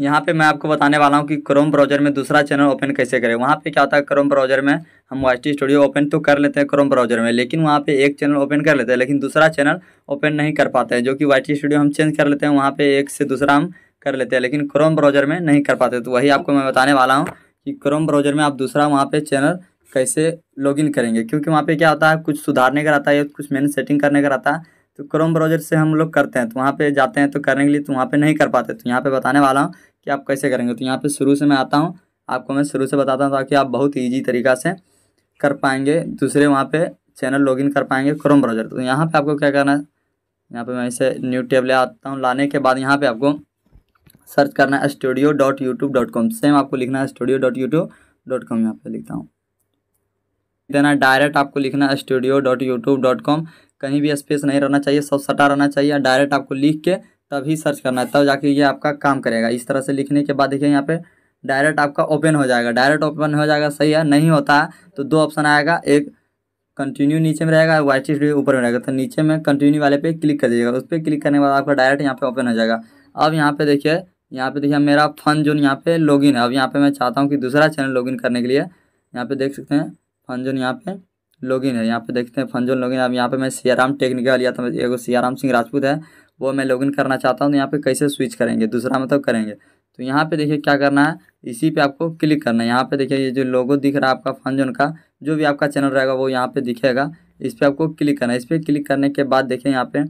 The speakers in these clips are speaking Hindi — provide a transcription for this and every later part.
यहाँ पे मैं आपको बताने वाला हूँ कि क्रोम ब्राउजर में दूसरा चैनल ओपन कैसे करें वहाँ पे क्या होता है क्रोम ब्राउजर में हम वाई स्टूडियो ओपन तो कर लेते हैं क्रोम ब्राउजर में लेकिन वहाँ पे एक चैनल ओपन कर लेते हैं लेकिन दूसरा चैनल ओपन नहीं कर पाते हैं जो कि वाई स्टूडियो हम चेंज कर लेते हैं वहाँ पर एक से दूसरा हम कर लेते हैं लेकिन क्रोम ब्राउजर में नहीं कर पाते तो वही आपको मैं बताने वाला हूँ कि क्रोम ब्राउजर में आप दूसरा वहाँ पर चैनल कैसे लॉगिन करेंगे क्योंकि वहाँ पर क्या होता है कुछ सुधारने का रहता है कुछ मैंने सेटिंग करने का रहता है तो क्रोम ब्राउजर से हम लोग करते हैं तो वहाँ पे जाते हैं तो करने के लिए तो वहाँ पे नहीं कर पाते तो यहाँ पे बताने वाला हूँ कि आप कैसे करेंगे तो यहाँ पे शुरू से मैं आता हूँ आपको मैं शुरू से बताता हूँ ताकि आप बहुत ईजी तरीका से कर पाएंगे दूसरे वहाँ पे चैनल लॉगिन कर पाएंगे क्रोम ब्राउजर तो यहाँ पे आपको क्या करना है यहाँ पे मैं इसे न्यू टेब ले आता हूँ लाने के बाद यहाँ पर आपको सर्च करना है studio dot YouTube dot com same आपको लिखना है studio dot YouTube dot com यहाँ पर लिखता हूँ देना डायरेक्ट आपको लिखना है studio dot YouTube dot com कहीं भी स्पेस नहीं रहना चाहिए सब सटा रहना चाहिए डायरेक्ट आपको लिख के तभी सर्च करना है तब जाके ये आपका काम करेगा इस तरह से लिखने के बाद देखिए यहाँ पे डायरेक्ट आपका ओपन हो जाएगा डायरेक्ट ओपन हो जाएगा सही है नहीं होता है तो दो ऑप्शन आएगा एक कंटिन्यू नीचे में रहेगा वाइट स्टूडियो ऊपर में रहेगा तो नीचे में कंटिन्यू वाले पे क्लिक कर दीजिएगा उस पर क्लिक करने के बाद आपका डायरेक्ट यहाँ पे ओपन हो जाएगा अब यहाँ पे देखिए यहाँ पे देखिए मेरा फन जोन यहाँ पे लॉगिन है अब यहाँ पे मैं चाहता हूँ कि दूसरा चैनल लॉगिन करने के लिए यहाँ पे देख सकते हैं फन जोन यहाँ पे लॉगिन है यहाँ पे देखते हैं फन जोन लॉगिन अब यहाँ पे मैं सियाराम टेक्निकल लिया था एगो सियाराम सिंह राजपूत है वो मैं लॉगिन करना चाहता हूँ तो यहाँ पे कैसे स्विच करेंगे दूसरा मतलब करेंगे तो यहाँ पे देखिए क्या करना है इसी पे आपको क्लिक करना है यहाँ पे देखिए ये जो लोगो दिख रहा है आपका फंजन का जो भी आपका चैनल रहेगा वो यहाँ पे दिखेगा इस पर आपको क्लिक करना है इस पर क्लिक करने के बाद देखिए यहाँ पे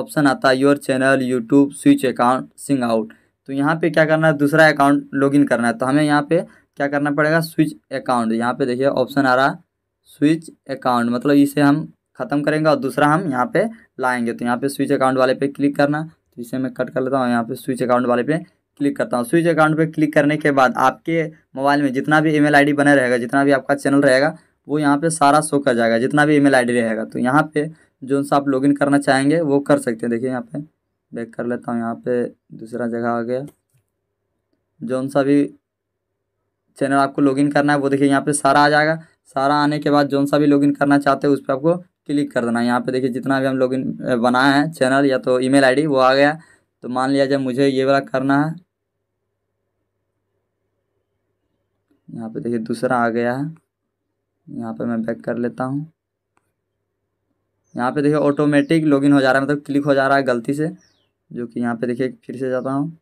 ऑप्शन आता है your channel YouTube switch account सिंग आउट तो यहाँ पे क्या करना है दूसरा अकाउंट लॉगिन करना है तो हमें यहाँ पे क्या करना पड़ेगा स्विच अकाउंट यहाँ पे देखिए ऑप्शन आ रहा है स्विच अकाउंट मतलब इसे हम ख़त्म करेंगे और दूसरा हम यहाँ पे लाएंगे तो यहाँ पे स्विच अकाउंट वाले पे क्लिक करना तो इसे मैं कट कर लेता हूँ यहाँ पे स्विच अकाउंट वाले पे क्लिक करता हूँ स्विच अकाउंट पे क्लिक करने के बाद आपके मोबाइल में जितना भी ईमेल आईडी बना रहेगा जितना भी आपका चैनल रहेगा वो यहाँ पे सारा शो कर जाएगा जितना भी ई मेल रहेगा तो यहाँ पे जो सा आप लॉगिन करना चाहेंगे वो कर सकते हैं देखिए यहाँ पे बैक कर लेता हूँ यहाँ पे दूसरा जगह आ गया जो सा भी चैनल आपको लॉगिन करना है वो देखिए यहाँ पे सारा आ जाएगा सारा आने के बाद जो सा भी लॉगिन करना चाहते हैं उस पर आपको क्लिक कर देना यहाँ पे देखिए जितना भी हम लोग बनाए हैं चैनल या तो ईमेल आईडी वो आ गया तो मान लिया जब मुझे ये वाला करना है यहाँ पे देखिए दूसरा आ गया है यहाँ पे मैं बैक कर लेता हूँ यहाँ पे देखिए ऑटोमेटिक लॉगिन हो जा रहा है मतलब क्लिक हो जा रहा है गलती से जो कि यहाँ पे देखिए फिर से जाता हूँ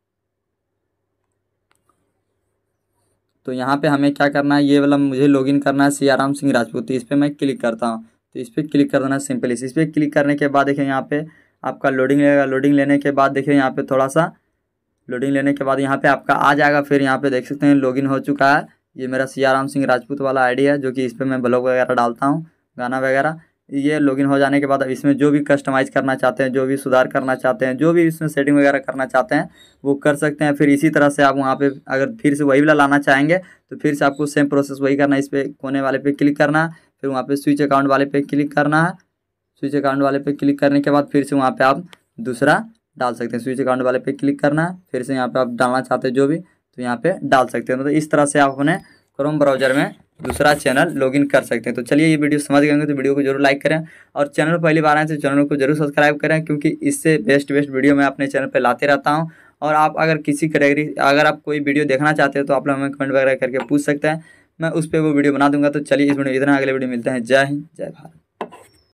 तो यहाँ पे हमें क्या करना है ये वाला मुझे लॉगिन करना है सियाराम सिंह राजपूत इस पर मैं क्लिक करता हूँ तो इस पर क्लिक कर देना सिंपली इस पर क्लिक करने के बाद देखिए यहाँ पे आपका लोडिंग लेगा लोडिंग लेने के बाद देखिए यहाँ पे थोड़ा सा लोडिंग लेने के बाद यहाँ पे आपका आ जाएगा फिर यहाँ पे देख सकते हैं लॉगिन हो चुका है ये मेरा सियाराम सिंह राजपूत वाला आईडी है जो कि इस पर मैं ब्लॉग वगैरह डालता हूँ गाना वगैरह ये लॉगिन हो जाने के बाद इसमें जो भी कस्टमाइज़ करना चाहते हैं जो भी सुधार करना चाहते हैं जो भी इसमें सेटिंग वगैरह करना चाहते हैं वो कर सकते हैं फिर इसी तरह से आप वहाँ पे अगर फिर से वही वाला लाना चाहेंगे तो फिर से आपको सेम प्रोसेस वही करना है इस पर कोने वाले पे क्लिक करना फिर वहाँ पे स्विच अकाउंट वाले पे क्लिक करना है स्विच अकाउंट वाले पे क्लिक करने के बाद फिर से वहाँ पे आप दूसरा डाल सकते हैं स्विच अकाउंट वाले पे क्लिक करना है फिर से यहाँ पे आप डालना चाहते हैं जो भी तो यहाँ पे डाल सकते हैं मतलब तो इस तरह से आप अपने क्रोम ब्राउजर में दूसरा चैनल इन कर सकते हैं तो चलिए ये वीडियो समझ गएंगे तो वीडियो को जरूर लाइक करें और चैनल पहली बार आए तो चैनल को जरूर सब्सक्राइब करें क्योंकि इससे बेस्ट बेस्ट वीडियो मैं अपने चैनल पर लाते रहता हूँ और आप अगर किसी कैटेगरी अगर आप कोई वीडियो देखना चाहते हो तो आप लोग हमें कमेंट वगैरह करके पूछ सकते हैं मैं उस पर वो वीडियो बना दूंगा तो चलिए इस वीडियो इतना अगले वीडियो मिलते हैं जय हिंद जय भारत